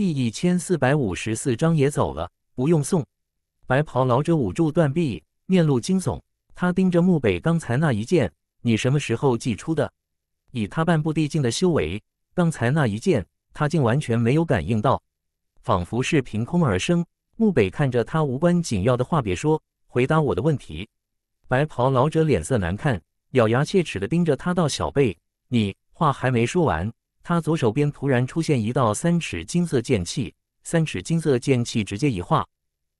第一千四百五十四章也走了，不用送。白袍老者捂住断臂，面露惊悚。他盯着墓北刚才那一剑，你什么时候祭出的？以他半步地境的修为，刚才那一剑他竟完全没有感应到，仿佛是凭空而生。墓北看着他无关紧要的话，别说，回答我的问题。白袍老者脸色难看，咬牙切齿的盯着他道：“小贝，你话还没说完。”他左手边突然出现一道三尺金色剑气，三尺金色剑气直接一划，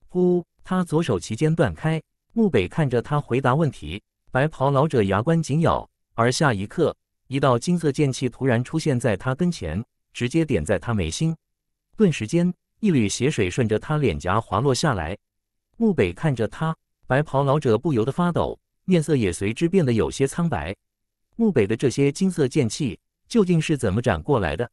呼，他左手齐肩断开。木北看着他回答问题，白袍老者牙关紧咬。而下一刻，一道金色剑气突然出现在他跟前，直接点在他眉心。顿时间，一缕血水顺着他脸颊滑落下来。木北看着他，白袍老者不由得发抖，面色也随之变得有些苍白。木北的这些金色剑气。究竟是怎么斩过来的？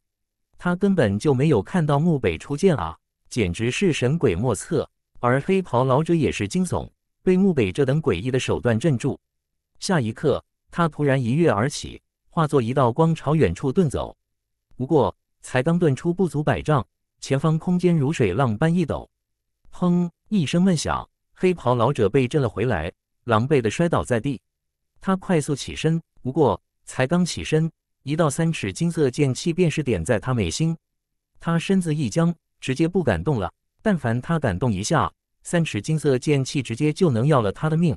他根本就没有看到木北出剑啊，简直是神鬼莫测。而黑袍老者也是惊悚，被木北这等诡异的手段镇住。下一刻，他突然一跃而起，化作一道光朝远处遁走。不过，才刚遁出不足百丈，前方空间如水浪般一抖，砰一声闷响，黑袍老者被震了回来，狼狈的摔倒在地。他快速起身，不过才刚起身。一道三尺，金色剑气便是点在他眉心，他身子一僵，直接不敢动了。但凡他敢动一下，三尺金色剑气直接就能要了他的命。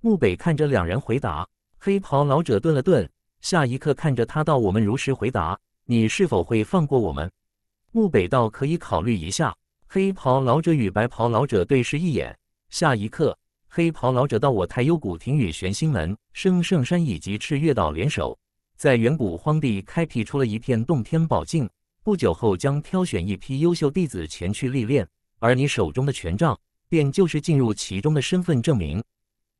木北看着两人回答，黑袍老者顿了顿，下一刻看着他道：“我们如实回答，你是否会放过我们？”木北道：“可以考虑一下。”黑袍老者与白袍老者对视一眼，下一刻，黑袍老者道：“我太幽谷庭与玄心门、生圣山以及赤月岛联手。”在远古荒地开辟出了一片洞天宝境，不久后将挑选一批优秀弟子前去历练，而你手中的权杖便就是进入其中的身份证明。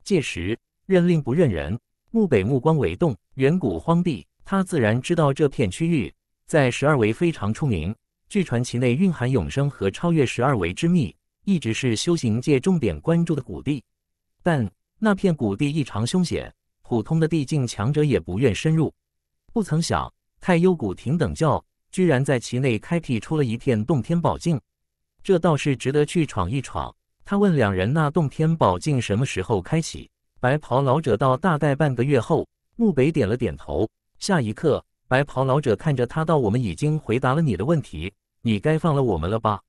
届时认令不认人。木北目光微动，远古荒地，他自然知道这片区域在十二维非常出名，据传其内蕴含永生和超越十二维之秘，一直是修行界重点关注的谷地。但那片谷地异常凶险，普通的地境强者也不愿深入。不曾想，太幽谷亭等教居然在其内开辟出了一片洞天宝境，这倒是值得去闯一闯。他问两人：“那洞天宝境什么时候开启？”白袍老者道：“大概半个月后。”木北点了点头。下一刻，白袍老者看着他道：“我们已经回答了你的问题，你该放了我们了吧？”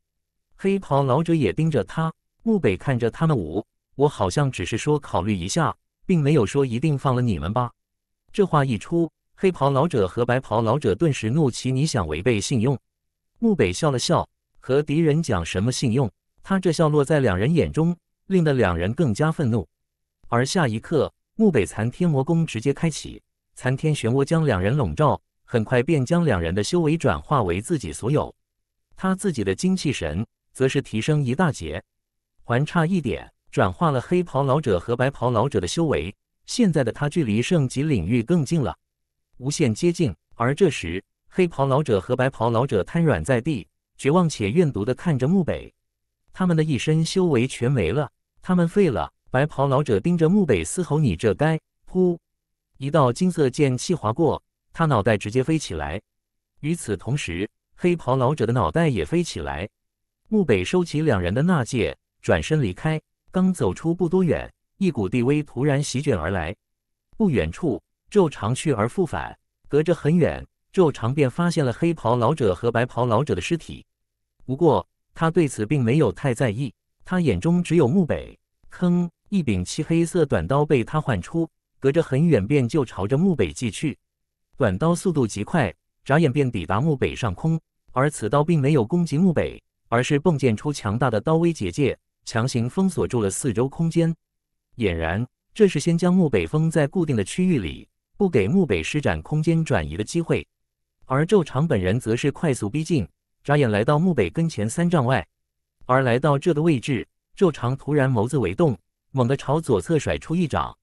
黑袍老者也盯着他。木北看着他们五：“我好像只是说考虑一下，并没有说一定放了你们吧。”这话一出。黑袍老者和白袍老者顿时怒起，你想违背信用？木北笑了笑，和敌人讲什么信用？他这笑落在两人眼中，令得两人更加愤怒。而下一刻，木北残天魔功直接开启，残天漩涡将两人笼罩，很快便将两人的修为转化为自己所有。他自己的精气神则是提升一大截，还差一点转化了黑袍老者和白袍老者的修为。现在的他距离圣级领域更近了。无限接近，而这时，黑袍老者和白袍老者瘫软在地，绝望且怨毒地看着墓北。他们的一身修为全没了，他们废了。白袍老者盯着墓北嘶吼：“你这该……”噗，一道金色剑气划过，他脑袋直接飞起来。与此同时，黑袍老者的脑袋也飞起来。墓北收起两人的纳戒，转身离开。刚走出不多远，一股地威突然席卷而来。不远处。昼长去而复返，隔着很远，昼长便发现了黑袍老者和白袍老者的尸体。不过他对此并没有太在意，他眼中只有木北。哼，一柄漆黑色短刀被他唤出，隔着很远便就朝着木北寄去。短刀速度极快，眨眼便抵达木北上空。而此刀并没有攻击木北，而是迸溅出强大的刀威结界，强行封锁住了四周空间。俨然，这是先将木北封在固定的区域里。不给木北施展空间转移的机会，而昼长本人则是快速逼近，眨眼来到木北跟前三丈外。而来到这的位置，昼长突然眸子微动，猛地朝左侧甩出一掌。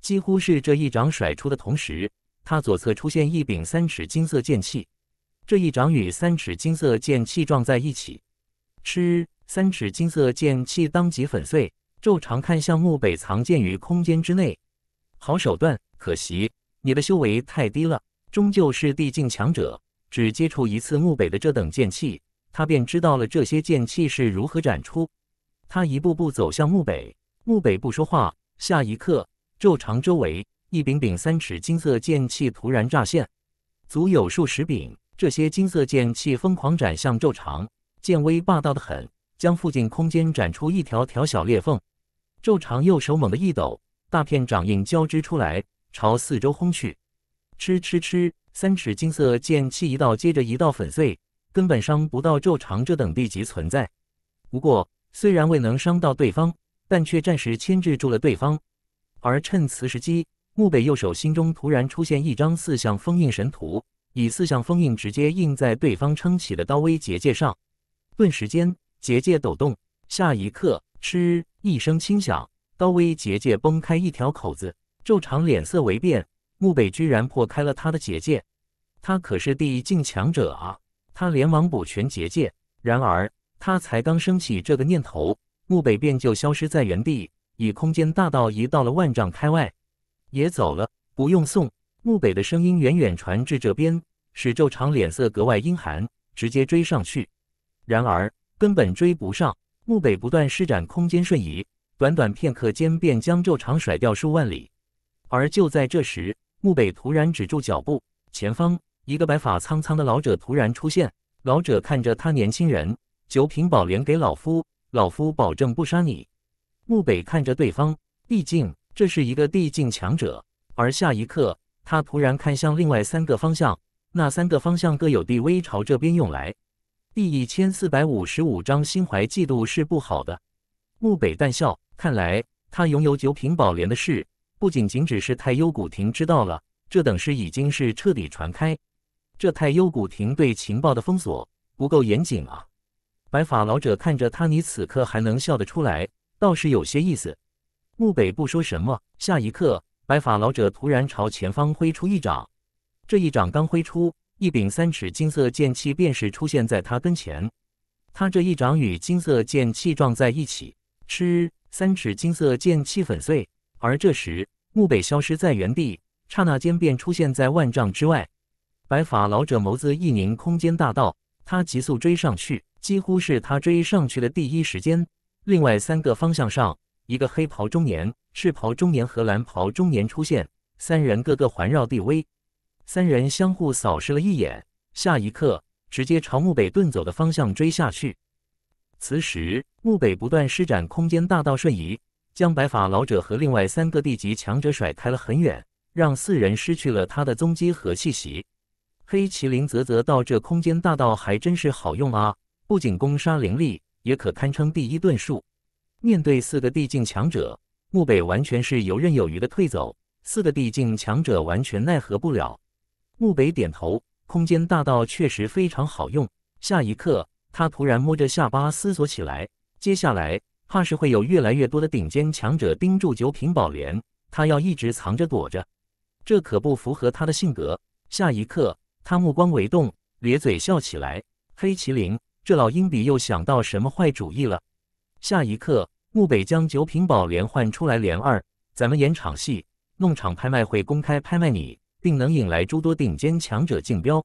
几乎是这一掌甩出的同时，他左侧出现一柄三尺金色剑气。这一掌与三尺金色剑气撞在一起，吃！三尺金色剑气当即粉碎。昼长看向木北藏剑于空间之内，好手段，可惜。你的修为太低了，终究是地境强者。只接触一次木北的这等剑气，他便知道了这些剑气是如何展出。他一步步走向木北，木北不说话。下一刻，昼长周围一柄柄三尺金色剑气突然乍现，足有数十柄。这些金色剑气疯狂斩向昼长，剑威霸道的很，将附近空间斩出一条条小裂缝。昼长右手猛地一抖，大片掌印交织出来。朝四周轰去，吃吃吃！三尺金色剑气一道接着一道粉碎，根本伤不到昼长这等地级存在。不过，虽然未能伤到对方，但却暂时牵制住了对方。而趁此时机，木北右手心中突然出现一张四象封印神图，以四象封印直接印在对方撑起的刀威结界上。顿时间，结界抖动，下一刻，嗤一声轻响，刀威结界崩开一条口子。昼长脸色微变，穆北居然破开了他的结界，他可是第一境强者啊！他连忙补全结界，然而他才刚升起这个念头，穆北便就消失在原地，以空间大道移到了万丈开外，也走了，不用送。穆北的声音远远传至这边，使昼长脸色格外阴寒，直接追上去，然而根本追不上，穆北不断施展空间瞬移，短短片刻间便将昼长甩掉数万里。而就在这时，穆北突然止住脚步，前方一个白发苍苍的老者突然出现。老者看着他，年轻人，九品宝莲给老夫，老夫保证不杀你。穆北看着对方，毕竟这是一个地境强者。而下一刻，他突然看向另外三个方向，那三个方向各有地威朝这边涌来。第一千四百五十五章，心怀嫉妒是不好的。穆北淡笑，看来他拥有九品宝莲的事。不仅仅只是太幽谷亭知道了这等事，已经是彻底传开。这太幽谷亭对情报的封锁不够严谨啊！白发老者看着他，你此刻还能笑得出来，倒是有些意思。木北不说什么，下一刻，白发老者突然朝前方挥出一掌。这一掌刚挥出，一柄三尺金色剑气便是出现在他跟前。他这一掌与金色剑气撞在一起，嗤，三尺金色剑气粉碎。而这时，墓北消失在原地，刹那间便出现在万丈之外。白发老者眸子一凝，空间大道，他急速追上去。几乎是他追上去的第一时间，另外三个方向上，一个黑袍中年、赤袍中年和蓝袍中年出现，三人各个环绕地威。三人相互扫视了一眼，下一刻直接朝墓北遁走的方向追下去。此时，墓北不断施展空间大道瞬移。将白发老者和另外三个地级强者甩开了很远，让四人失去了他的踪迹和气息。黑麒麟啧啧道：“这空间大道还真是好用啊，不仅攻杀凌厉，也可堪称第一遁术。面对四个地境强者，木北完全是游刃有余的退走，四个地境强者完全奈何不了。”木北点头：“空间大道确实非常好用。”下一刻，他突然摸着下巴思索起来：“接下来……”怕是会有越来越多的顶尖强者盯住九品宝莲，他要一直藏着躲着，这可不符合他的性格。下一刻，他目光微动，咧嘴笑起来：“黑麒麟，这老鹰比又想到什么坏主意了？”下一刻，慕北将九品宝莲换出来，连二：“咱们演场戏，弄场拍卖会，公开拍卖你，并能引来诸多顶尖强者竞标。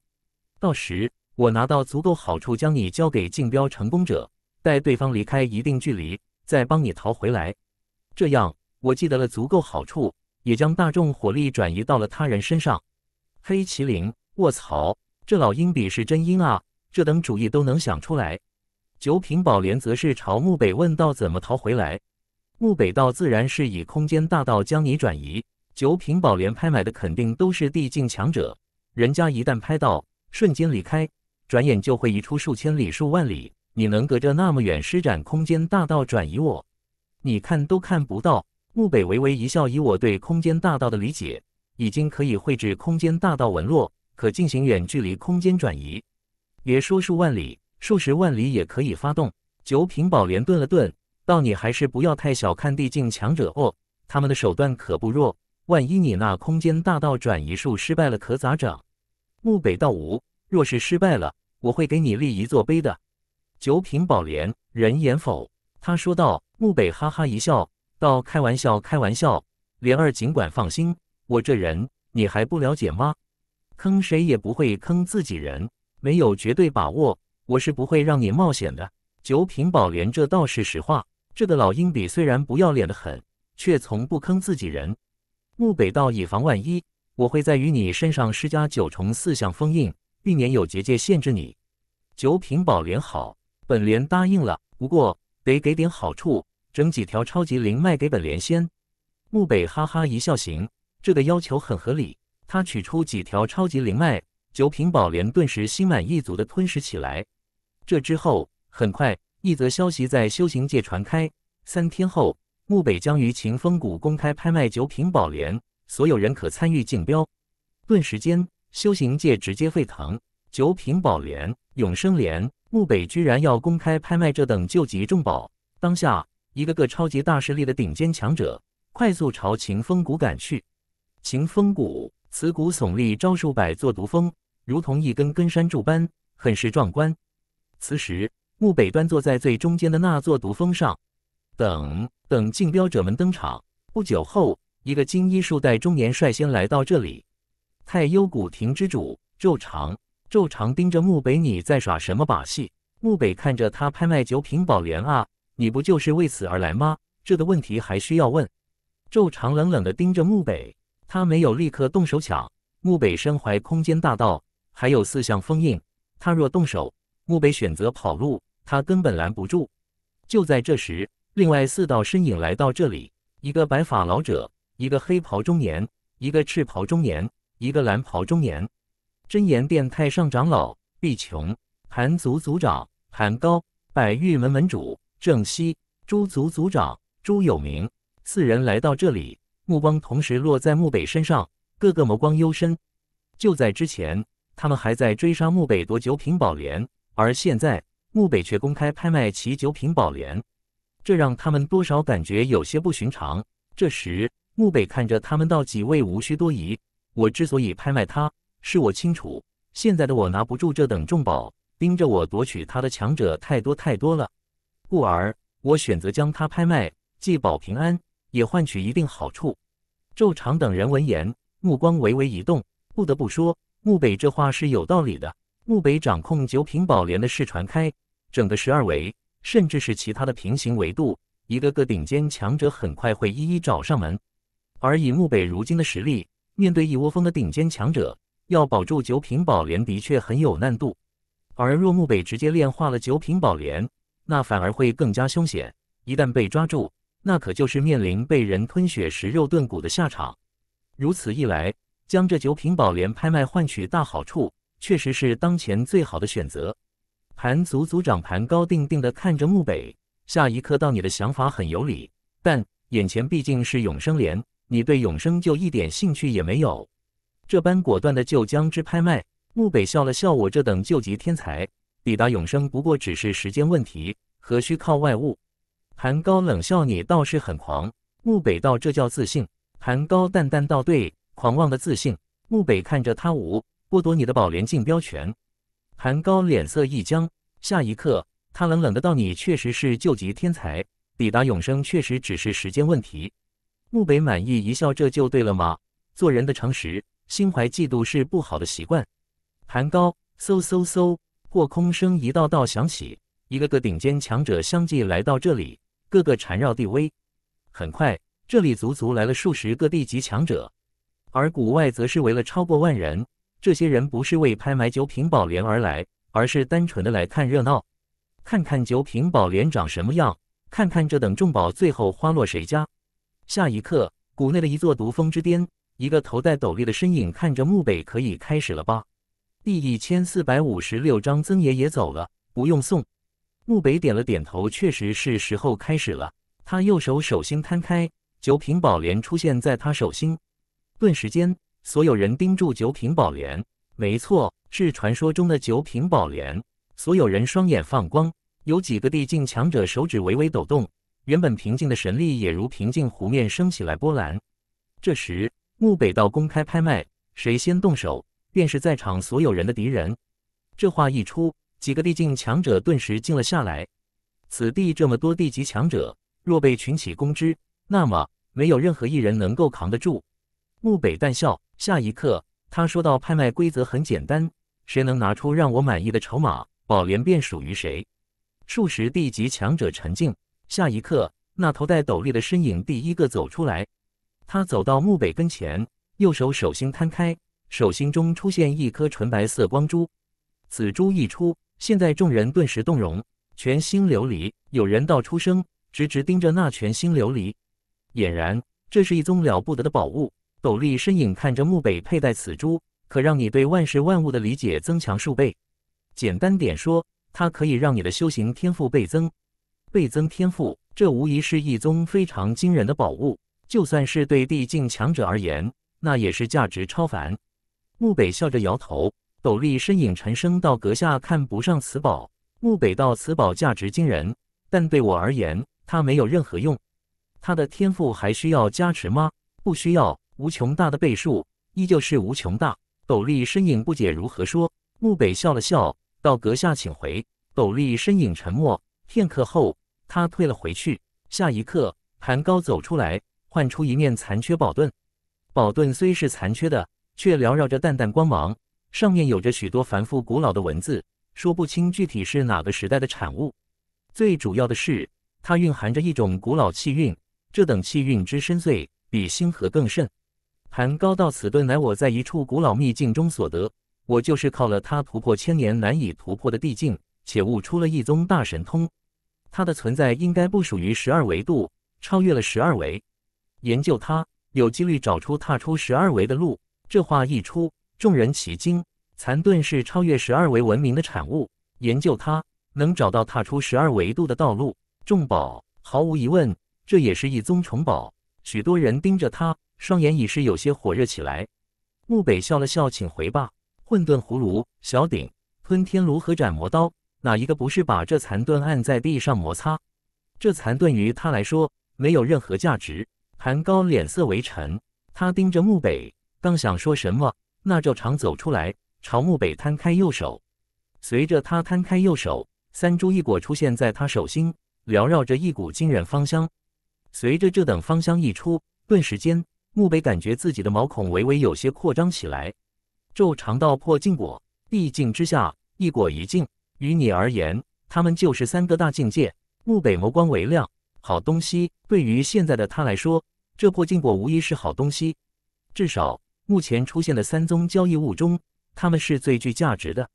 到时，我拿到足够好处，将你交给竞标成功者，带对方离开一定距离。”再帮你逃回来，这样我记得了足够好处，也将大众火力转移到了他人身上。黑麒麟，卧槽，这老鹰比是真鹰啊，这等主意都能想出来。九品宝莲则是朝木北问道：“怎么逃回来？”木北道：“自然是以空间大道将你转移。”九品宝莲拍卖的肯定都是地境强者，人家一旦拍到，瞬间离开，转眼就会移出数千里、数万里。你能隔着那么远施展空间大道转移我？你看都看不到。木北微微一笑，以我对空间大道的理解，已经可以绘制空间大道纹络，可进行远距离空间转移，别说数万里、数十万里，也可以发动。九品宝莲顿了顿，道：“你还是不要太小看地境强者哦，他们的手段可不弱。万一你那空间大道转移术失败了，可咋整？”木北道：“无，若是失败了，我会给你立一座碑的。”九品宝莲人言否？他说道。木北哈哈一笑，道：“开玩笑，开玩笑。莲儿尽管放心，我这人你还不了解吗？坑谁也不会坑自己人，没有绝对把握，我是不会让你冒险的。”九品宝莲，这倒是实话。这个老鹰比虽然不要脸的很，却从不坑自己人。木北道：“以防万一，我会在与你身上施加九重四象封印，避免有结界限制你。”九品宝莲，好。本莲答应了，不过得给点好处，整几条超级灵脉给本莲先。木北哈哈一笑，行，这个要求很合理。他取出几条超级灵脉，九品宝莲顿时心满意足的吞食起来。这之后，很快一则消息在修行界传开：三天后，木北将于秦风谷公开拍卖九品宝莲，所有人可参与竞标。顿时间，修行界直接沸腾。九品宝莲，永生莲。木北居然要公开拍卖这等救急重宝，当下一个个超级大势力的顶尖强者快速朝秦风谷赶去。秦风谷，此谷耸立，招数百座毒峰，如同一根根山柱般，很是壮观。此时，木北端坐在最中间的那座毒峰上，等等竞标者们登场。不久后，一个金衣束带中年率先来到这里，太幽谷亭之主，昼长。昼长盯着穆北，你在耍什么把戏？穆北看着他，拍卖九品宝莲啊！你不就是为此而来吗？这个问题还需要问？昼长冷冷地盯着穆北，他没有立刻动手抢。穆北身怀空间大道，还有四象封印，他若动手，穆北选择跑路，他根本拦不住。就在这时，另外四道身影来到这里：一个白发老者，一个黑袍中年，一个赤袍中年，一个蓝袍中年。真言殿太上长老毕琼、韩族族长韩高、百玉门门主郑熙、诸族族长朱有明四人来到这里，目光同时落在穆北身上，个个眸光幽深。就在之前，他们还在追杀穆北夺九品宝莲，而现在穆北却公开拍卖其九品宝莲，这让他们多少感觉有些不寻常。这时，穆北看着他们道：“几位无需多疑，我之所以拍卖他。”是我清楚，现在的我拿不住这等重宝，盯着我夺取它的强者太多太多了，故而我选择将它拍卖，既保平安，也换取一定好处。昼长等人闻言，目光微微一动。不得不说，穆北这话是有道理的。穆北掌控九品宝莲的事传开，整个十二维，甚至是其他的平行维度，一个个顶尖强者很快会一一找上门。而以穆北如今的实力，面对一窝蜂的顶尖强者，要保住九品宝莲的确很有难度，而若墓北直接炼化了九品宝莲，那反而会更加凶险。一旦被抓住，那可就是面临被人吞血食肉炖骨的下场。如此一来，将这九品宝莲拍卖换取大好处，确实是当前最好的选择。盘族族长盘高定定的看着墓北，下一刻到你的想法很有理，但眼前毕竟是永生莲，你对永生就一点兴趣也没有。”这般果断的就将之拍卖，穆北笑了笑，我这等救急天才，抵达永生不过只是时间问题，何须靠外物？韩高冷笑，你倒是很狂。穆北道，这叫自信。韩高淡淡道，对，狂妄的自信。穆北看着他，无剥夺你的宝莲竞标权。韩高脸色一僵，下一刻他冷冷的道，你确实是救急天才，抵达永生确实只是时间问题。穆北满意一笑，这就对了吗？做人的常识。心怀嫉妒是不好的习惯。盘高，嗖嗖嗖，破空声一道道响起，一个个顶尖强者相继来到这里，个个缠绕帝威。很快，这里足足来了数十个地级强者，而谷外则是围了超过万人。这些人不是为拍卖九品宝莲而来，而是单纯的来看热闹，看看九品宝莲长什么样，看看这等重宝最后花落谁家。下一刻，谷内的一座毒峰之巅。一个头戴斗笠的身影看着墓北，可以开始了吧？第一千四百五十六章，曾爷爷走了，不用送。墓北点了点头，确实是时候开始了。他右手手心摊开，九品宝莲出现在他手心。顿时间，所有人盯住九品宝莲。没错，是传说中的九品宝莲。所有人双眼放光，有几个地境强者手指微微抖动，原本平静的神力也如平静湖面升起来波澜。这时。木北道公开拍卖，谁先动手，便是在场所有人的敌人。这话一出，几个地境强者顿时静了下来。此地这么多地级强者，若被群起攻之，那么没有任何一人能够扛得住。木北淡笑，下一刻他说到：“拍卖规则很简单，谁能拿出让我满意的筹码，宝莲便属于谁。”数十地级强者沉静，下一刻，那头戴斗笠的身影第一个走出来。他走到墓碑跟前，右手手心摊开，手心中出现一颗纯白色光珠。此珠一出，现在众人顿时动容。全新琉璃，有人道出声，直直盯着那全新琉璃，俨然这是一宗了不得的宝物。斗笠身影看着墓碑佩戴此珠，可让你对万事万物的理解增强数倍。简单点说，它可以让你的修行天赋倍增。倍增天赋，这无疑是一宗非常惊人的宝物。就算是对地境强者而言，那也是价值超凡。木北笑着摇头，斗笠身影沉声道：“阁下看不上此宝。”木北道：“此宝价值惊人，但对我而言，它没有任何用。他的天赋还需要加持吗？不需要，无穷大的倍数依旧是无穷大。”斗笠身影不解，如何说？木北笑了笑，道：“阁下请回。”斗笠身影沉默片刻后，他退了回去。下一刻，盘高走出来。唤出一面残缺宝盾，宝盾虽是残缺的，却缭绕着淡淡光芒，上面有着许多繁复古老的文字，说不清具体是哪个时代的产物。最主要的是，它蕴含着一种古老气韵，这等气韵之深邃，比星河更甚。韩高道，此盾乃我在一处古老秘境中所得，我就是靠了它突破千年难以突破的地境，且悟出了一宗大神通。它的存在应该不属于十二维度，超越了十二维。研究它，有几率找出踏出十二维的路。这话一出，众人齐惊。残盾是超越十二维文明的产物，研究它能找到踏出十二维度的道路。众宝，毫无疑问，这也是一宗重宝。许多人盯着它，双眼已是有些火热起来。木北笑了笑，请回吧。混沌葫芦、小鼎、吞天炉和斩魔刀，哪一个不是把这残盾按在地上摩擦？这残盾于他来说，没有任何价值。韩高脸色微沉，他盯着穆北，刚想说什么，那咒长走出来，朝穆北摊开右手。随着他摊开右手，三株一果出现在他手心，缭绕着一股惊人芳香。随着这等芳香溢出，顿时间，穆北感觉自己的毛孔微微有些扩张起来。咒长道：“破禁果，一境之下，一果一境，于你而言，他们就是三个大境界。”穆北眸光微亮，好东西，对于现在的他来说。这破禁果无疑是好东西，至少目前出现的三宗交易物中，它们是最具价值的。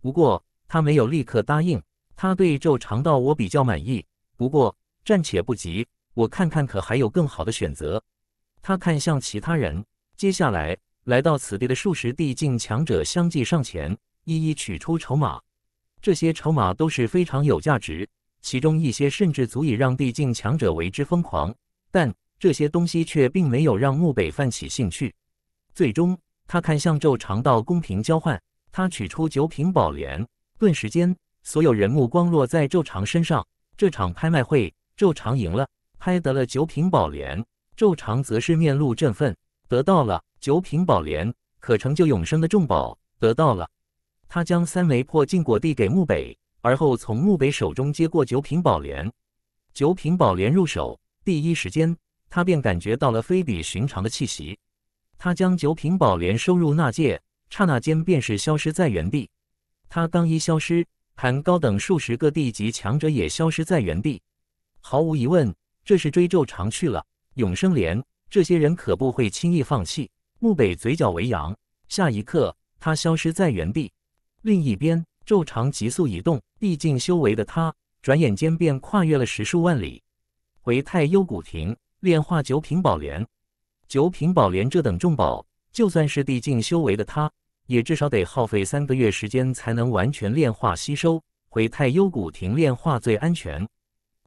不过他没有立刻答应，他对这长道我比较满意，不过暂且不急，我看看可还有更好的选择。他看向其他人，接下来来到此地的数十地境强者相继上前，一一取出筹码。这些筹码都是非常有价值，其中一些甚至足以让地境强者为之疯狂，但。这些东西却并没有让木北泛起兴趣。最终，他看向昼长，到公平交换。他取出九品宝莲，顿时间，所有人目光落在昼长身上。这场拍卖会，昼长赢了，拍得了九品宝莲。昼长则是面露振奋，得到了九品宝莲，可成就永生的重宝。得到了，他将三枚破禁果递给木北，而后从木北手中接过九品宝莲。九品宝莲入手，第一时间。他便感觉到了非比寻常的气息，他将九品宝莲收入纳戒，刹那间便是消失在原地。他刚一消失，韩高等数十个地级强者也消失在原地。毫无疑问，这是追咒长去了永生莲，这些人可不会轻易放弃。木北嘴角微扬，下一刻他消失在原地。另一边，咒长急速移动，毕尽修为的他，转眼间便跨越了十数万里，回太幽古庭。炼化九品宝莲，九品宝莲这等重宝，就算是地境修为的他，也至少得耗费三个月时间才能完全炼化吸收。回太幽谷亭炼化最安全。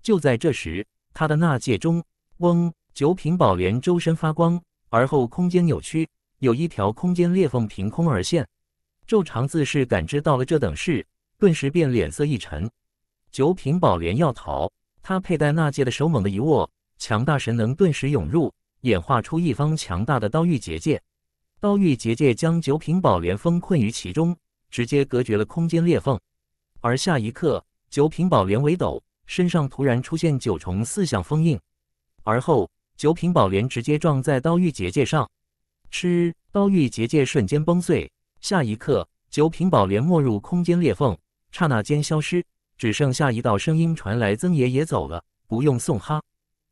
就在这时，他的纳戒中，嗡，九品宝莲周身发光，而后空间扭曲，有一条空间裂缝凭空而现。昼长自是感知到了这等事，顿时便脸色一沉。九品宝莲要逃，他佩戴纳戒的手猛地一握。强大神能顿时涌入，演化出一方强大的刀域结界。刀域结界将九品宝莲封困于其中，直接隔绝了空间裂缝。而下一刻，九品宝莲微斗身上突然出现九重四象封印。而后，九品宝莲直接撞在刀域结界上，吃！刀域结界瞬间崩碎。下一刻，九品宝莲没入空间裂缝，刹那间消失，只剩下一道声音传来：“曾爷爷走了，不用送哈。”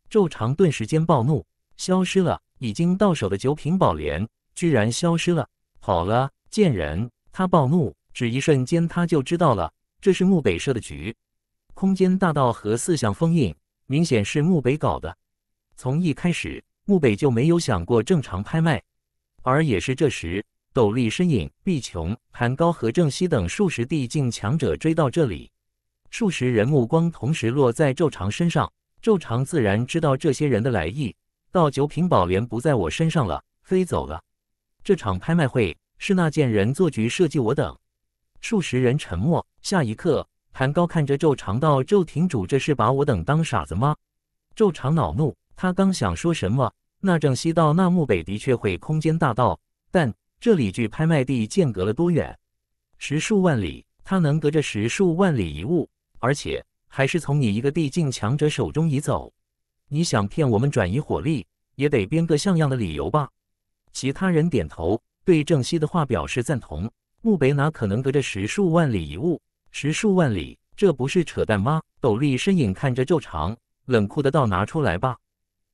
昼长顿时间暴怒，消失了，已经到手的九品宝莲居然消失了！好了，贱人！他暴怒，只一瞬间他就知道了，这是木北设的局。空间大道和四象封印，明显是木北搞的。从一开始，木北就没有想过正常拍卖。而也是这时，斗笠身影、碧琼、韩高和郑熙等数十地境强者追到这里，数十人目光同时落在昼长身上。昼长自然知道这些人的来意，到九品宝莲不在我身上了，飞走了。这场拍卖会是那贱人做局设计我等。数十人沉默。下一刻，韩高看着昼长道：“昼亭主，这是把我等当傻子吗？”昼长恼怒，他刚想说什么，那正西道那墓北的确会空间大道，但这里距拍卖地间隔了多远？十数万里，他能隔着十数万里一物，而且。还是从你一个地境强者手中移走？你想骗我们转移火力，也得编个像样的理由吧？其他人点头，对郑熙的话表示赞同。墓北哪可能隔着十数万里一物？十数万里，这不是扯淡吗？斗笠身影看着皱长，冷酷的道：“拿出来吧，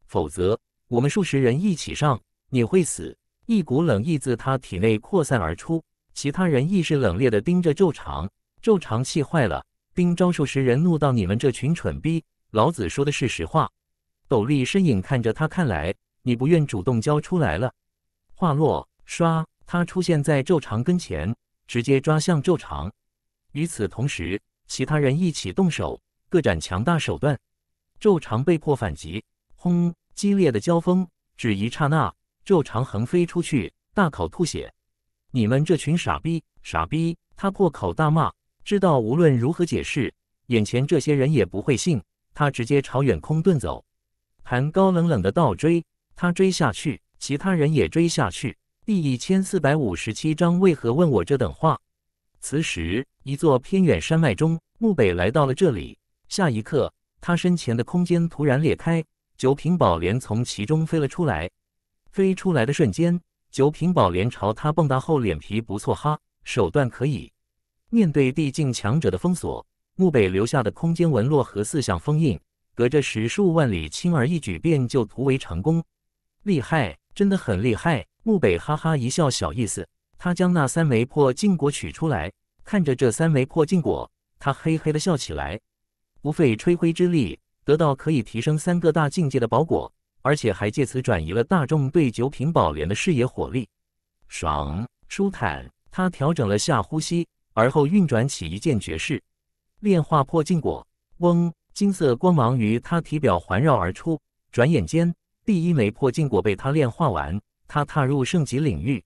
否则我们数十人一起上，你会死。”一股冷意自他体内扩散而出，其他人亦是冷冽的盯着周长。周长气坏了。并招数时，人怒道：“你们这群蠢逼，老子说的是实话。”斗笠身影看着他，看来你不愿主动交出来了。话落，唰，他出现在纣长跟前，直接抓向纣长。与此同时，其他人一起动手，各展强大手段。纣长被迫反击，轰！激烈的交锋，只一刹那，纣长横飞出去，大口吐血。你们这群傻逼，傻逼！他破口大骂。知道无论如何解释，眼前这些人也不会信。他直接朝远空遁走，韩高冷冷的倒追。他追下去，其他人也追下去。第一千四百五十七章：为何问我这等话？此时，一座偏远山脉中，木北来到了这里。下一刻，他身前的空间突然裂开，九品宝莲从其中飞了出来。飞出来的瞬间，九品宝莲朝他蹦跶，后，脸皮不错哈，手段可以。面对地境强者的封锁，木北留下的空间纹络和四象封印，隔着十数万里，轻而易举便就突围成功。厉害，真的很厉害！木北哈哈一笑，小意思。他将那三枚破禁果取出来，看着这三枚破禁果，他嘿嘿的笑起来。不费吹灰之力得到可以提升三个大境界的宝果，而且还借此转移了大众对九品宝莲的视野火力。爽，舒坦。他调整了下呼吸。而后运转起一件绝世，炼化破镜果。嗡，金色光芒于他体表环绕而出。转眼间，第一枚破镜果被他炼化完。他踏入圣级领域，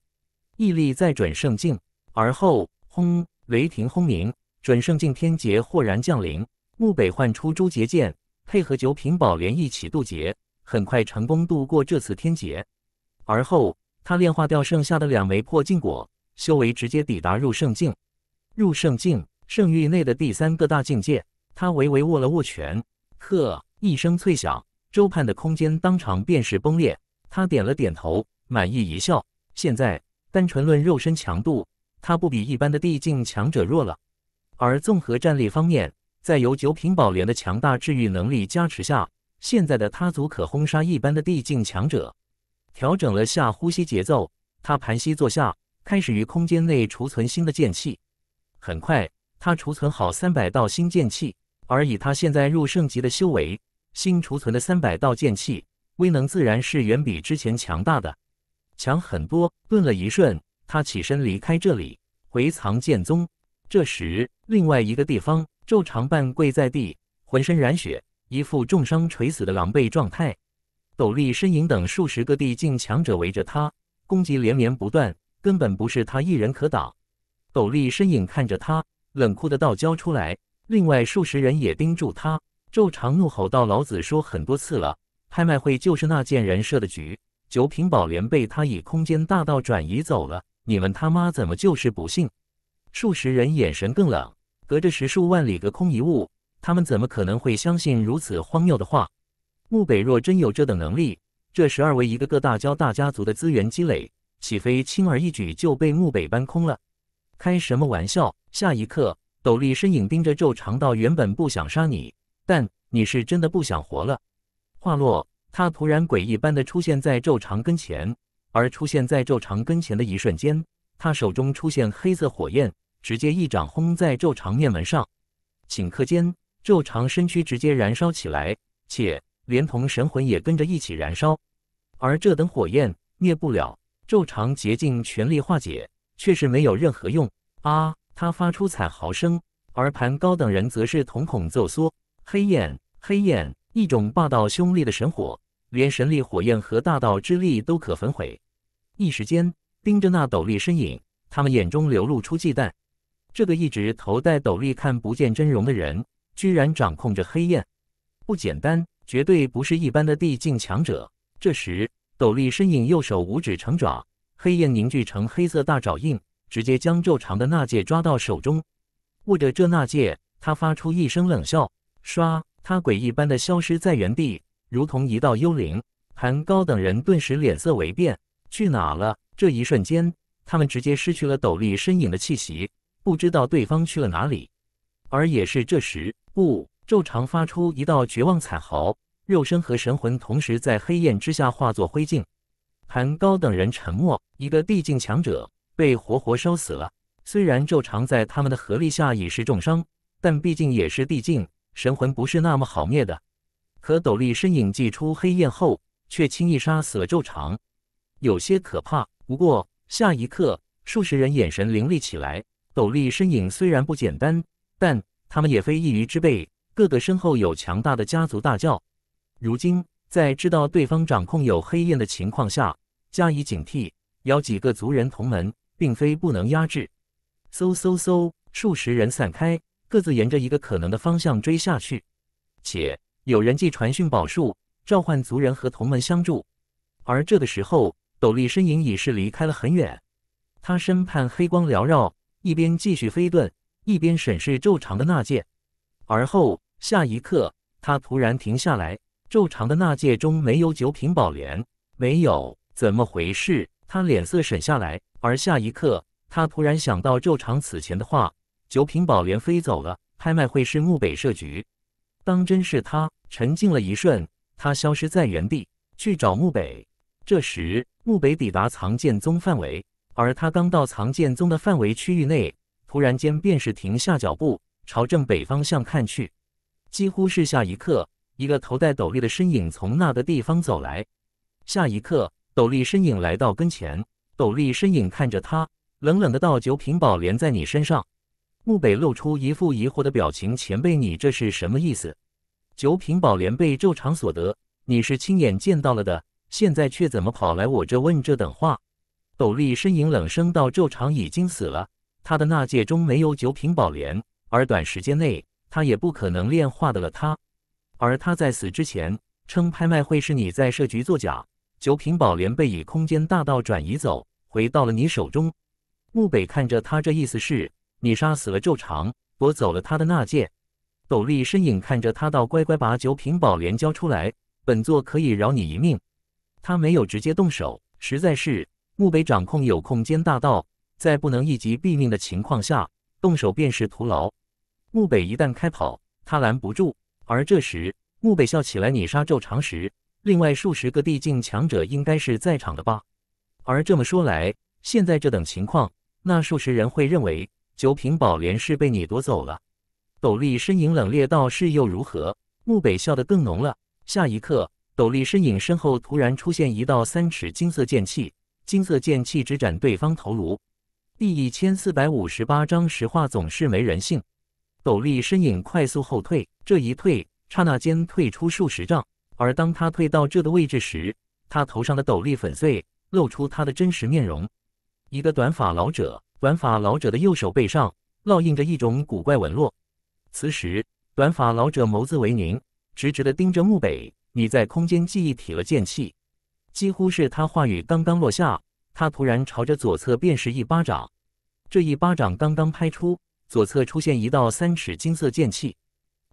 屹立在准圣境。而后，轰，雷霆轰鸣，准圣境天劫豁然降临。木北唤出诛邪剑，配合九品宝莲一起渡劫，很快成功度过这次天劫。而后，他炼化掉剩下的两枚破镜果，修为直接抵达入圣境。入圣境，圣域内的第三个大境界。他微微握了握拳，呵一声脆响，周畔的空间当场便是崩裂。他点了点头，满意一笑。现在单纯论肉身强度，他不比一般的地境强者弱了。而综合战力方面，在有九品宝莲的强大治愈能力加持下，现在的他足可轰杀一般的地境强者。调整了下呼吸节奏，他盘膝坐下，开始于空间内储存新的剑气。很快，他储存好三百道新剑气，而以他现在入圣级的修为，新储存的三百道剑气威能自然是远比之前强大的，强很多。顿了一瞬，他起身离开这里，回藏剑宗。这时，另外一个地方，昼长半跪在地，浑身染血，一副重伤垂死的狼狈状态。斗笠身影等数十个地境强者围着他，攻击连绵不断，根本不是他一人可挡。斗笠身影看着他，冷酷的道：“交出来！”另外数十人也盯住他，皱长怒吼道：“老子说很多次了，拍卖会就是那贱人设的局，九品宝莲被他以空间大道转移走了，你们他妈怎么就是不信？”数十人眼神更冷，隔着十数万里隔空一物，他们怎么可能会相信如此荒谬的话？穆北若真有这等能力，这十二位一个个大交大家族的资源积累，岂非轻而易举就被穆北搬空了？开什么玩笑！下一刻，斗笠身影盯着咒长道，原本不想杀你，但你是真的不想活了。话落，他突然诡异般的出现在咒长跟前，而出现在咒长跟前的一瞬间，他手中出现黑色火焰，直接一掌轰在咒长面门上。顷刻间，昼长身躯直接燃烧起来，且连同神魂也跟着一起燃烧。而这等火焰灭不了，昼长竭尽全力化解。却是没有任何用啊！他发出惨嚎声，而盘高等人则是瞳孔骤缩。黑焰，黑焰，一种霸道凶厉的神火，连神力、火焰和大道之力都可焚毁。一时间，盯着那斗笠身影，他们眼中流露出忌惮。这个一直头戴斗笠、看不见真容的人，居然掌控着黑焰，不简单，绝对不是一般的地境强者。这时，斗笠身影右手五指成爪。黑焰凝聚成黑色大爪印，直接将昼长的纳戒抓到手中。握着这纳戒，他发出一声冷笑。唰，他诡异般的消失在原地，如同一道幽灵。韩高等人顿时脸色微变，去哪了？这一瞬间，他们直接失去了斗笠身影的气息，不知道对方去了哪里。而也是这时，不昼长发出一道绝望惨嚎，肉身和神魂同时在黑焰之下化作灰烬。韩高等人沉默，一个地境强者被活活烧死了。虽然昼长在他们的合力下已是重伤，但毕竟也是地境，神魂不是那么好灭的。可斗笠身影祭出黑焰后，却轻易杀死了昼长，有些可怕。不过下一刻，数十人眼神凌厉起来。斗笠身影虽然不简单，但他们也非一隅之辈，个个身后有强大的家族大教。如今。在知道对方掌控有黑焰的情况下，加以警惕，邀几个族人同门，并非不能压制。嗖嗖嗖，数十人散开，各自沿着一个可能的方向追下去，且有人际传讯宝术，召唤族人和同门相助。而这个时候，斗笠身影已是离开了很远，他身畔黑光缭绕，一边继续飞遁，一边审视昼长的那剑。而后下一刻，他突然停下来。昼长的纳戒中没有九品宝莲，没有，怎么回事？他脸色沈下来，而下一刻，他突然想到昼长此前的话：九品宝莲飞走了。拍卖会是木北设局，当真是他？沉静了一瞬，他消失在原地，去找木北。这时，木北抵达藏剑宗范围，而他刚到藏剑宗的范围区域内，突然间便是停下脚步，朝正北方向看去，几乎是下一刻。一个头戴斗笠的身影从那个地方走来，下一刻，斗笠身影来到跟前。斗笠身影看着他，冷冷的道：“九品宝莲在你身上。”木北露出一副疑惑的表情：“前辈，你这是什么意思？”“九品宝莲被咒场所得，你是亲眼见到了的，现在却怎么跑来我这问这等话？”斗笠身影冷声道：“咒场已经死了，他的纳戒中没有九品宝莲，而短时间内他也不可能炼化的了他。”而他在死之前称拍卖会是你在设局作假，九品宝莲被以空间大道转移走，回到了你手中。木北看着他，这意思是，你杀死了昼长，夺走了他的那件斗笠身影，看着他道：“乖乖把九品宝莲交出来，本座可以饶你一命。”他没有直接动手，实在是木北掌控有空间大道，在不能一击毙命的情况下，动手便是徒劳。木北一旦开跑，他拦不住。而这时，木北笑起来。你杀昼长时，另外数十个地境强者应该是在场的吧？而这么说来，现在这等情况，那数十人会认为九品宝莲是被你夺走了。斗笠身影冷冽道：“是又如何？”木北笑得更浓了。下一刻，斗笠身影身后突然出现一道三尺金色剑气，金色剑气直斩对方头颅。第一千四百五十八章：实话总是没人性。斗笠身影快速后退，这一退，刹那间退出数十丈。而当他退到这的位置时，他头上的斗笠粉碎，露出他的真实面容——一个短发老者。短发老者的右手背上烙印着一种古怪纹络。此时，短发老者眸子为凝，直直的盯着墓北：“你在空间记忆体了剑气。”几乎是他话语刚刚落下，他突然朝着左侧便是一巴掌。这一巴掌刚刚拍出。左侧出现一道三尺金色剑气，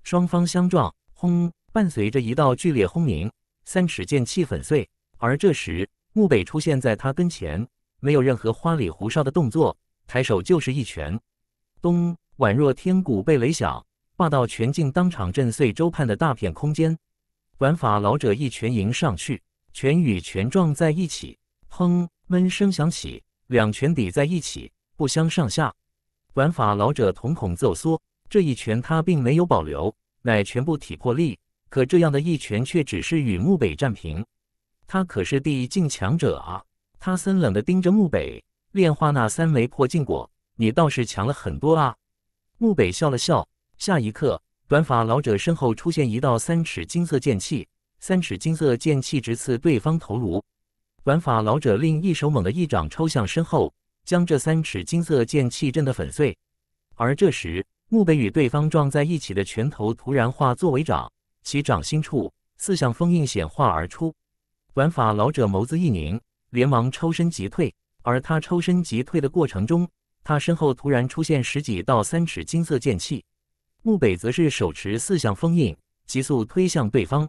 双方相撞，轰！伴随着一道剧烈轰鸣，三尺剑气粉碎。而这时，木北出现在他跟前，没有任何花里胡哨的动作，抬手就是一拳，咚！宛若天鼓被雷响，霸道拳劲当场震碎周判的大片空间。玩法老者一拳迎上去，拳与拳撞在一起，砰！闷声响起，两拳抵在一起，不相上下。短法老者瞳孔骤缩，这一拳他并没有保留，乃全部体魄力。可这样的一拳却只是与木北战平。他可是第一境强者啊！他森冷的盯着木北，炼化那三枚破境果，你倒是强了很多啊！木北笑了笑。下一刻，短发老者身后出现一道三尺金色剑气，三尺金色剑气直刺对方头颅。短发老者另一手猛地一掌抽向身后。将这三尺金色剑气震得粉碎，而这时，墓北与对方撞在一起的拳头突然化作为掌，其掌心处四象封印显化而出。玩法老者眸子一凝，连忙抽身即退。而他抽身即退的过程中，他身后突然出现十几到三尺金色剑气。墓北则是手持四象封印，急速推向对方，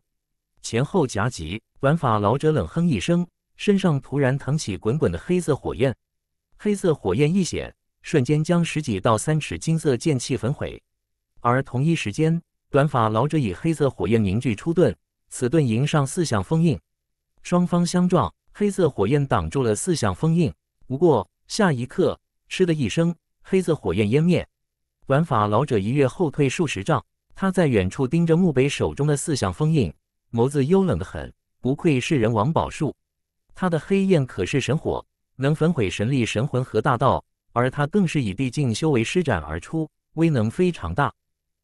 前后夹击。玩法老者冷哼一声，身上突然腾起滚滚的黑色火焰。黑色火焰一显，瞬间将十几到三尺金色剑气焚毁。而同一时间，短发老者以黑色火焰凝聚出盾，此盾迎上四象封印。双方相撞，黑色火焰挡住了四象封印。不过下一刻，嗤的一声，黑色火焰湮灭。短发老者一跃后退数十丈，他在远处盯着墓碑手中的四象封印，眸子幽冷的很。不愧是人王宝术，他的黑焰可是神火。能焚毁神力、神魂和大道，而他更是以地境修为施展而出，威能非常大。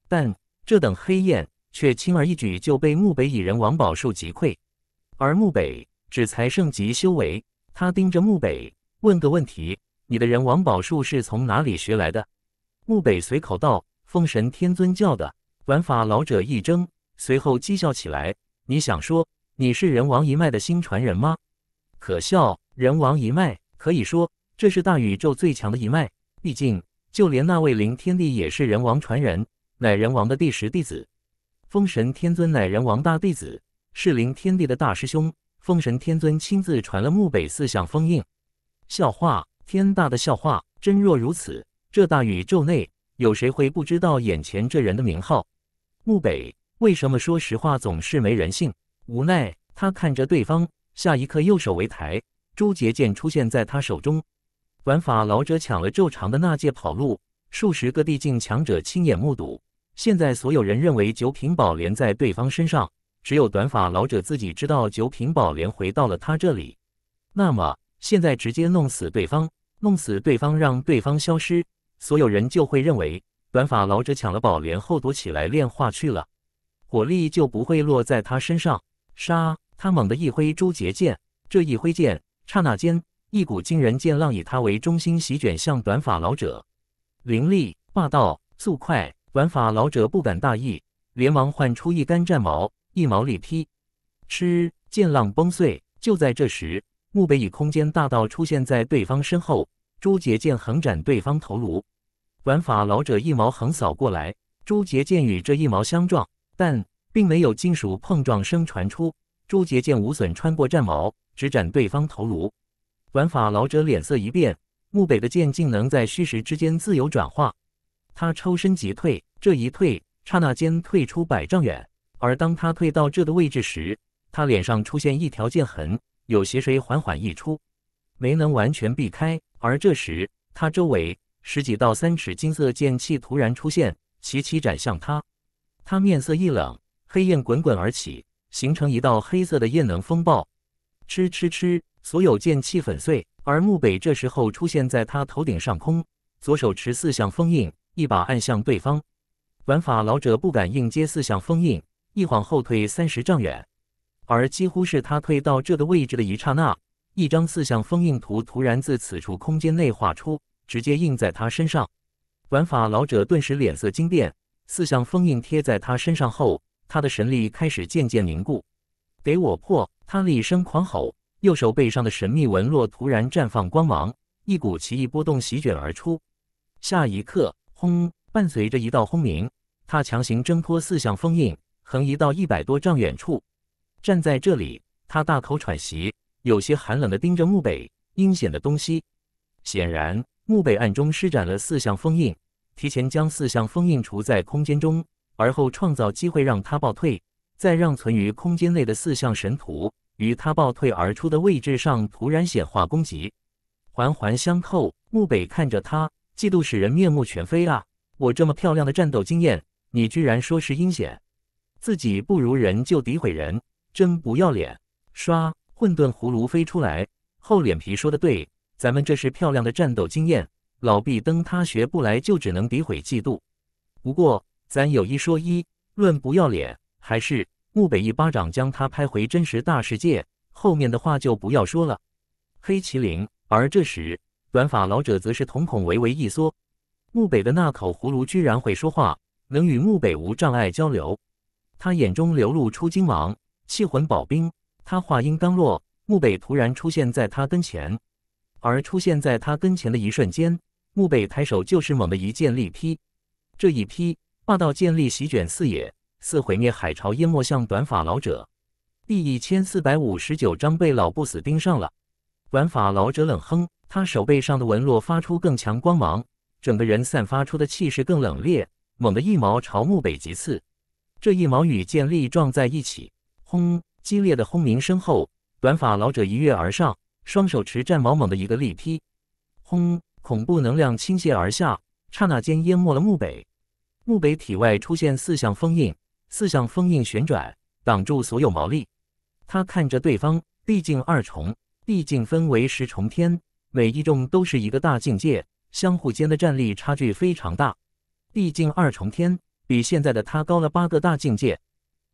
但这等黑焰却轻而易举就被木北蚁人王宝树击溃。而木北只才圣级修为，他盯着木北问个问题：你的人王宝树是从哪里学来的？木北随口道：“奉神天尊教的。”玩法老者一怔，随后讥笑起来：“你想说你是人王一脉的新传人吗？”可笑，人王一脉可以说这是大宇宙最强的一脉。毕竟就连那位灵天帝也是人王传人，乃人王的第十弟子。封神天尊乃人王大弟子，是灵天帝的大师兄。封神天尊亲自传了木北四象封印。笑话，天大的笑话！真若如此，这大宇宙内有谁会不知道眼前这人的名号？木北，为什么说实话总是没人性？无奈，他看着对方。下一刻，右手为抬，朱杰剑出现在他手中。短法老者抢了昼长的那界跑路，数十个地境强者亲眼目睹。现在所有人认为九品宝莲在对方身上，只有短发老者自己知道九品宝莲回到了他这里。那么现在直接弄死对方，弄死对方，让对方消失，所有人就会认为短发老者抢了宝莲后躲起来炼化去了，火力就不会落在他身上。杀！他猛地一挥朱杰剑，这一挥剑，刹那间，一股惊人剑浪以他为中心席卷向短发老者，凌厉霸道，速快。短发老者不敢大意，连忙唤出一杆战矛，一矛力劈，吃，剑浪崩碎。就在这时，墓北以空间大道出现在对方身后，朱杰剑横斩对方头颅。短发老者一矛横扫过来，朱杰剑与这一矛相撞，但并没有金属碰撞声传出。朱杰见无损穿过战矛，直斩对方头颅。玩法老者脸色一变，木北的剑竟能在虚实之间自由转化。他抽身即退，这一退，刹那间退出百丈远。而当他退到这的位置时，他脸上出现一条剑痕，有邪水缓缓溢出，没能完全避开。而这时，他周围十几道三尺金色剑气突然出现，齐齐斩向他。他面色一冷，黑烟滚滚而起。形成一道黑色的焰能风暴，吃吃吃，所有剑气粉碎。而木北这时候出现在他头顶上空，左手持四象封印，一把按向对方。玩法老者不敢硬接四象封印，一晃后退三十丈远。而几乎是他退到这个位置的一刹那，一张四象封印图突然自此处空间内画出，直接印在他身上。玩法老者顿时脸色惊变，四象封印贴在他身上后。他的神力开始渐渐凝固，给我破！他厉声狂吼，右手背上的神秘纹络突然绽放光芒，一股奇异波动席卷而出。下一刻，轰！伴随着一道轰鸣，他强行挣脱四象封印，横移到一百多丈远处。站在这里，他大口喘息，有些寒冷地盯着墓北，阴险的东西。显然，墓北暗中施展了四象封印，提前将四象封印除在空间中。而后创造机会让他暴退，再让存于空间内的四象神图与他暴退而出的位置上突然显化攻击，环环相扣。木北看着他，嫉妒使人面目全非啊！我这么漂亮的战斗经验，你居然说是阴险，自己不如人就诋毁人，真不要脸！刷，混沌葫芦飞出来，厚脸皮说的对，咱们这是漂亮的战斗经验。老毕登他学不来，就只能诋毁嫉妒。不过。咱有一说一，论不要脸，还是木北一巴掌将他拍回真实大世界。后面的话就不要说了。黑麒麟，而这时，短发老者则是瞳孔微微一缩。木北的那口葫芦居然会说话，能与木北无障碍交流。他眼中流露出惊芒。气魂保冰，他话音刚落，木北突然出现在他跟前。而出现在他跟前的一瞬间，木北抬手就是猛的一剑力劈。这一劈。霸道剑力席卷四野，似毁灭海潮淹没向短发老者。第一千四百五十九章被老不死盯上了。短发老者冷哼，他手背上的纹络发出更强光芒，整个人散发出的气势更冷冽，猛地一矛朝墓北极刺。这一矛与剑力撞在一起，轰！激烈的轰鸣声后，短发老者一跃而上，双手持战矛猛地一个力劈，轰！恐怖能量倾泻而下，刹那间淹没了墓北。墓北体外出现四项封印，四项封印旋转，挡住所有毛力。他看着对方，毕竟二重，毕竟分为十重天，每一重都是一个大境界，相互间的战力差距非常大。毕竟二重天比现在的他高了八个大境界，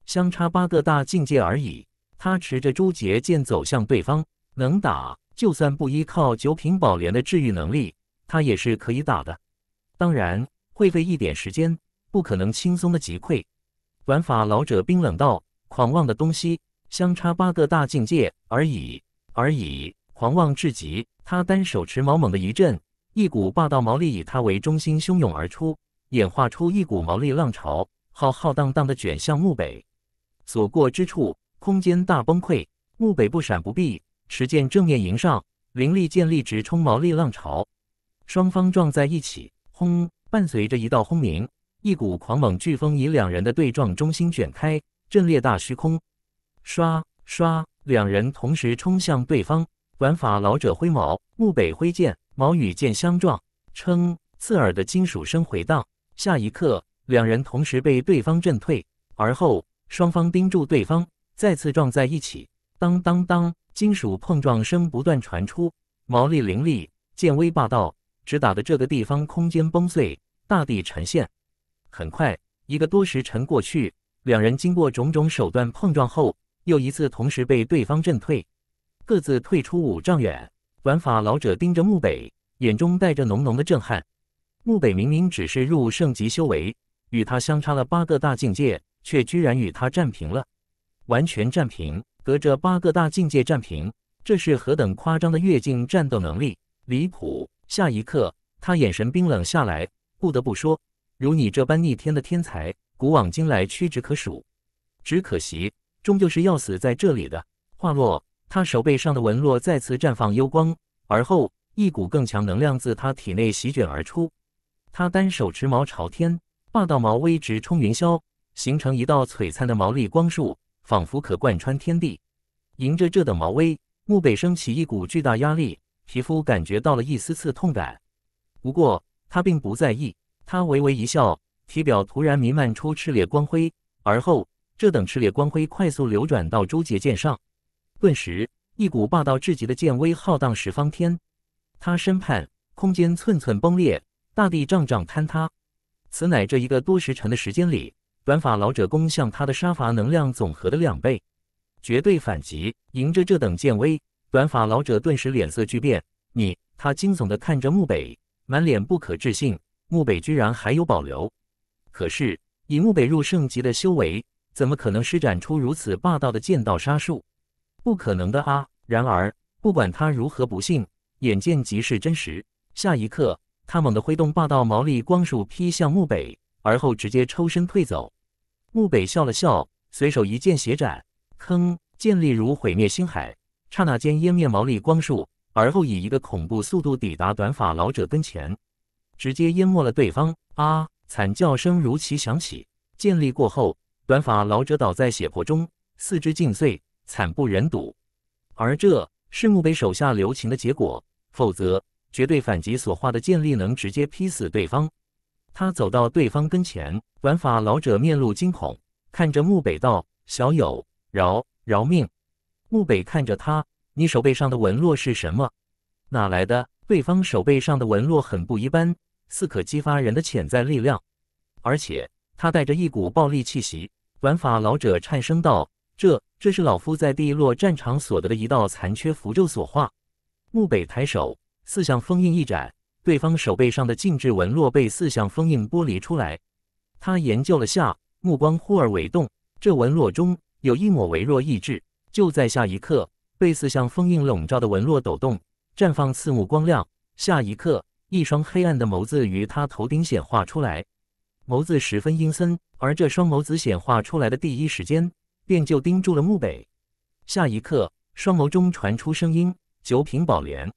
相差八个大境界而已。他持着朱结剑走向对方，能打，就算不依靠九品宝莲的治愈能力，他也是可以打的。当然。会费一点时间，不可能轻松的击溃。玩法老者冰冷道：“狂妄的东西，相差八个大境界而已，而已，狂妄至极。”他单手持矛猛的一震，一股霸道毛力以他为中心汹涌而出，演化出一股毛力浪潮，浩浩荡荡的卷向墓北。所过之处，空间大崩溃。墓北不闪不避，持剑正面迎上，灵力剑力直冲毛力浪潮，双方撞在一起，轰！伴随着一道轰鸣，一股狂猛飓风以两人的对撞中心卷开，震裂大虚空。刷刷，两人同时冲向对方。玩法老者挥矛，木北挥剑，矛与剑相撞，称刺耳的金属声回荡。下一刻，两人同时被对方震退，而后双方盯住对方，再次撞在一起。当当当，金属碰撞声不断传出，矛力凌厉，剑威霸道。只打得这个地方空间崩碎，大地沉陷。很快，一个多时辰过去，两人经过种种手段碰撞后，又一次同时被对方震退，各自退出五丈远。玩法老者盯着木北，眼中带着浓浓的震撼。木北明明只是入圣级修为，与他相差了八个大境界，却居然与他战平了，完全战平，隔着八个大境界战平，这是何等夸张的越境战斗能力，离谱！下一刻，他眼神冰冷下来。不得不说，如你这般逆天的天才，古往今来屈指可数。只可惜，终究是要死在这里的。话落，他手背上的纹络再次绽放幽光，而后一股更强能量自他体内席卷而出。他单手持矛朝天，霸道矛威直冲云霄，形成一道璀璨的毛利光束，仿佛可贯穿天地。迎着这等矛威，木北升起一股巨大压力。皮肤感觉到了一丝刺痛感，不过他并不在意。他微微一笑，体表突然弥漫出炽烈光辉，而后这等炽烈光辉快速流转到周杰剑上，顿时一股霸道至极的剑威浩荡十方天。他身畔空间寸寸崩裂，大地丈丈坍塌。此乃这一个多时辰的时间里，短发老者攻向他的杀伐能量总和的两倍，绝对反击迎着这等剑威。短发老者顿时脸色巨变，你他惊悚地看着木北，满脸不可置信。木北居然还有保留？可是以木北入圣级的修为，怎么可能施展出如此霸道的剑道杀术？不可能的啊！然而不管他如何不信，眼见即是真实。下一刻，他猛地挥动霸道毛利光束劈向木北，而后直接抽身退走。木北笑了笑，随手一剑斜斩，坑，剑力如毁灭星海。刹那间湮灭毛利光束，而后以一个恐怖速度抵达短发老者跟前，直接淹没了对方。啊！惨叫声如期响起，剑力过后，短发老者倒在血泊中，四肢尽碎，惨不忍睹。而这，是墓北手下留情的结果，否则绝对反击所化的剑力能直接劈死对方。他走到对方跟前，短发老者面露惊恐，看着墓北道：“小友，饶饶命！”木北看着他，你手背上的纹络是什么？哪来的？对方手背上的纹络很不一般，似可激发人的潜在力量，而且他带着一股暴力气息。玩法老者颤声道：“这，这是老夫在地落战场所得的一道残缺符咒所化。”木北抬手，四象封印一展，对方手背上的静制纹络被四象封印剥离出来。他研究了下，目光忽而微动，这纹络中有一抹微弱意志。就在下一刻，贝斯像封印笼罩的纹络抖动，绽放刺目光亮。下一刻，一双黑暗的眸子于他头顶显化出来，眸子十分阴森。而这双眸子显化出来的第一时间，便就盯住了木北。下一刻，双眸中传出声音：“九品宝莲，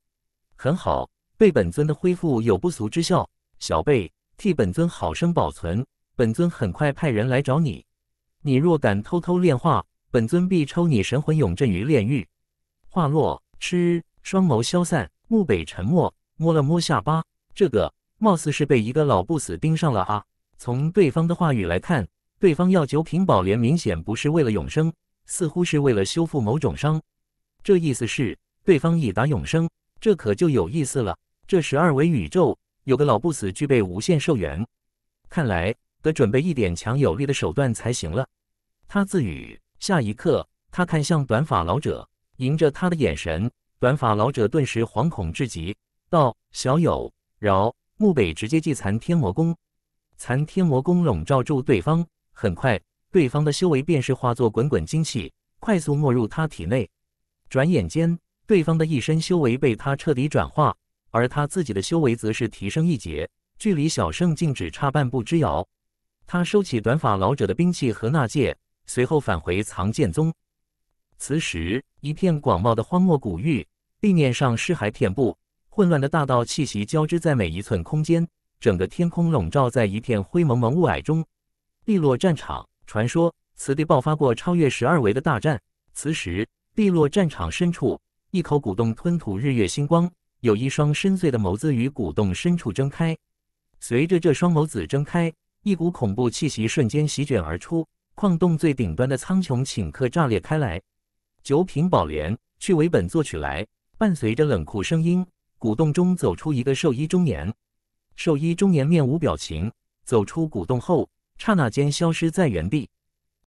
很好，被本尊的恢复有不俗之效。小贝，替本尊好生保存，本尊很快派人来找你。你若敢偷偷炼化。”本尊必抽你神魂永镇于炼狱。话落，嗤，双眸消散。木北沉默，摸了摸下巴，这个貌似是被一个老不死盯上了啊。从对方的话语来看，对方要九品宝莲，明显不是为了永生，似乎是为了修复某种伤。这意思是，对方已达永生，这可就有意思了。这十二维宇宙有个老不死具备无限寿元，看来得准备一点强有力的手段才行了。他自语。下一刻，他看向短发老者，迎着他的眼神，短发老者顿时惶恐至极，道：“小友饶！”木北直接祭残天魔功，残天魔功笼罩住对方，很快，对方的修为便是化作滚滚精气，快速没入他体内。转眼间，对方的一身修为被他彻底转化，而他自己的修为则是提升一截，距离小圣境只差半步之遥。他收起短发老者的兵器和纳戒。随后返回藏剑宗。此时，一片广袤的荒漠古域，地面上尸骸遍布，混乱的大道气息交织在每一寸空间，整个天空笼罩在一片灰蒙蒙雾霭中。地落战场，传说此地爆发过超越十二维的大战。此时，地落战场深处，一口古洞吞吐日月星光，有一双深邃的眸子与古洞深处睁开。随着这双眸子睁开，一股恐怖气息瞬间席卷而出。矿洞最顶端的苍穹顷刻炸裂开来，九品宝莲去为本作取来，伴随着冷酷声音，古洞中走出一个寿衣中年，寿衣中年面无表情，走出古洞后，刹那间消失在原地。